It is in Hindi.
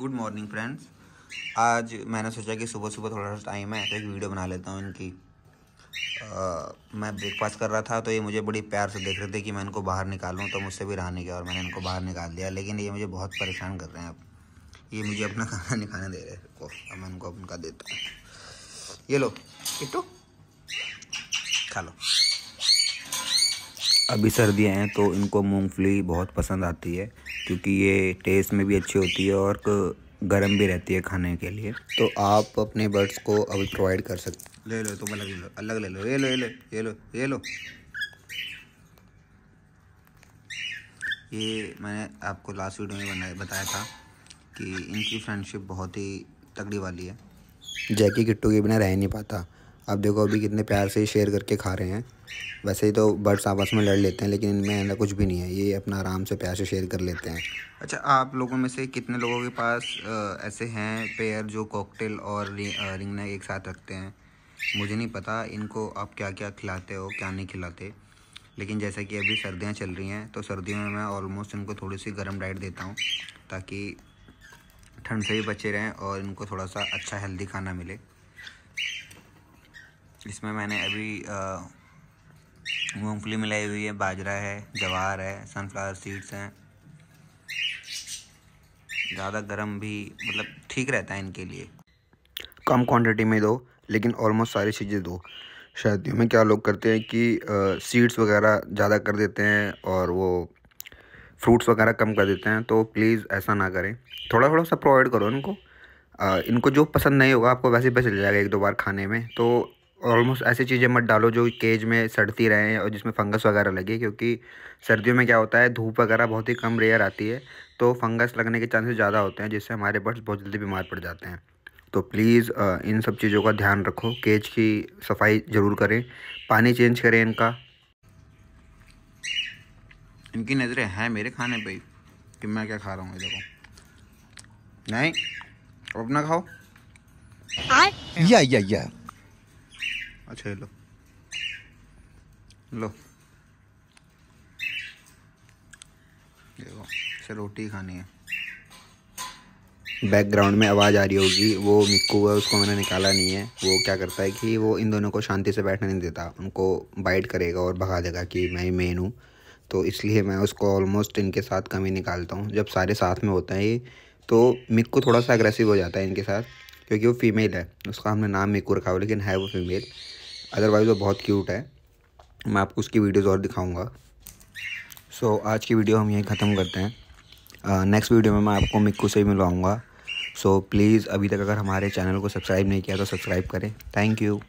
गुड मॉर्निंग फ्रेंड्स आज मैंने सोचा कि सुबह सुबह थोड़ा सा टाइम है तो एक वीडियो बना लेता हूँ इनकी आ, मैं ब्रेकफास्ट कर रहा था तो ये मुझे बड़ी प्यार से देख रहे थे कि मैं इनको बाहर निकालूँ तो मुझसे भी रहा नहीं गया और मैंने इनको बाहर निकाल दिया लेकिन ये मुझे बहुत परेशान कर रहे हैं अब ये मुझे अपना खाना नहीं खाने दे रहे को अब मैं उनको अपना देता हूँ ये लो इटो खा लो अभी सर्दियाँ हैं तो इनको मूंगफली बहुत पसंद आती है क्योंकि ये टेस्ट में भी अच्छी होती है और गर्म भी रहती है खाने के लिए तो आप अपने बर्ड्स को अभी प्रोवाइड कर सकते ले लो तुम तो अलग ले लो अलग ले लो ये लो ये लो ये लो ये लो ये मैंने आपको लास्ट वीडियो में बनाया बताया था कि इनकी फ्रेंडशिप बहुत ही तगड़ी वाली है जैकी किट्टू के बिना रह नहीं पाता अब देखो अभी कितने प्यार से शेयर करके खा रहे हैं वैसे ही तो बर्ड्स आपस में लड़ लेते हैं लेकिन इनमें ऐसा कुछ भी नहीं है ये अपना आराम से प्यार से शेयर कर लेते हैं अच्छा आप लोगों में से कितने लोगों के पास ऐसे हैं पेयर जो कॉकटेल और रिंगना एक साथ रखते हैं मुझे नहीं पता इनको आप क्या क्या खिलाते हो क्या नहीं खिलाते लेकिन जैसे कि अभी सर्दियाँ चल रही हैं तो सर्दियों में मैं ऑलमोस्ट इनको थोड़ी सी गर्म डाइट देता हूँ ताकि ठंड से भी बचे रहें और इनको थोड़ा सा अच्छा हेल्दी खाना मिले इसमें मैंने अभी मूँगफली मिलाई हुई है बाजरा है जवार है सनफ्लावर सीड्स हैं ज़्यादा गर्म भी मतलब ठीक रहता है इनके लिए कम क्वांटिटी में दो लेकिन ऑलमोस्ट सारी चीज़ें दो शादियों में क्या लोग करते हैं कि सीड्स वगैरह ज़्यादा कर देते हैं और वो फ्रूट्स वगैरह कम कर देते हैं तो प्लीज़ ऐसा ना करें थोड़ा थोड़ा सा प्रोवाइड करो इनको आ, इनको जो पसंद नहीं होगा आपको वैसे पैसे ले जाएगा एक दो बार खाने में तो ऑलमोस्ट ऐसी चीज़ें मत डालो जो केज में सड़ती रहें और जिसमें फंगस वगैरह लगे क्योंकि सर्दियों में क्या होता है धूप वगैरह बहुत ही कम रेयर आती है तो फंगस लगने के चांसेस ज़्यादा होते हैं जिससे हमारे बर्ड्स बहुत जल्दी बीमार पड़ जाते हैं तो प्लीज़ इन सब चीज़ों का ध्यान रखो केज की सफाई ज़रूर करें पानी चेंज करें इनका इनकी नज़रें हैं मेरे खाने पर ही कि मैं क्या खा रहा हूँ देखो नहीं अपना खाओ या या या अच्छा ये लो लो देखो इसे रोटी खानी है बैकग्राउंड में आवाज़ आ रही होगी वो मिक्कू है उसको मैंने निकाला नहीं है वो क्या करता है कि वो इन दोनों को शांति से बैठने नहीं देता उनको बाइट करेगा और भगा देगा कि मैं ही मेन हूँ तो इसलिए मैं उसको ऑलमोस्ट इनके साथ कमी निकालता हूँ जब सारे साथ में होते हैं ये तो मिक्कू थोड़ा सा अग्रेसिव हो जाता है इनके साथ क्योंकि वो फीमेल है उसका हमने नाम मिक्कू रखा हो लेकिन है वो फीमेल अदरवाइज़ वो बहुत क्यूट है मैं आपको उसकी वीडियोज़ और दिखाऊँगा सो so, आज की वीडियो हम यहीं ख़त्म करते हैं नेक्स्ट uh, वीडियो में मैं आपको मिक्कू से ही मिलवाऊँगा सो so, प्लीज़ अभी तक अगर हमारे चैनल को सब्सक्राइब नहीं किया तो सब्सक्राइब करें थैंक यू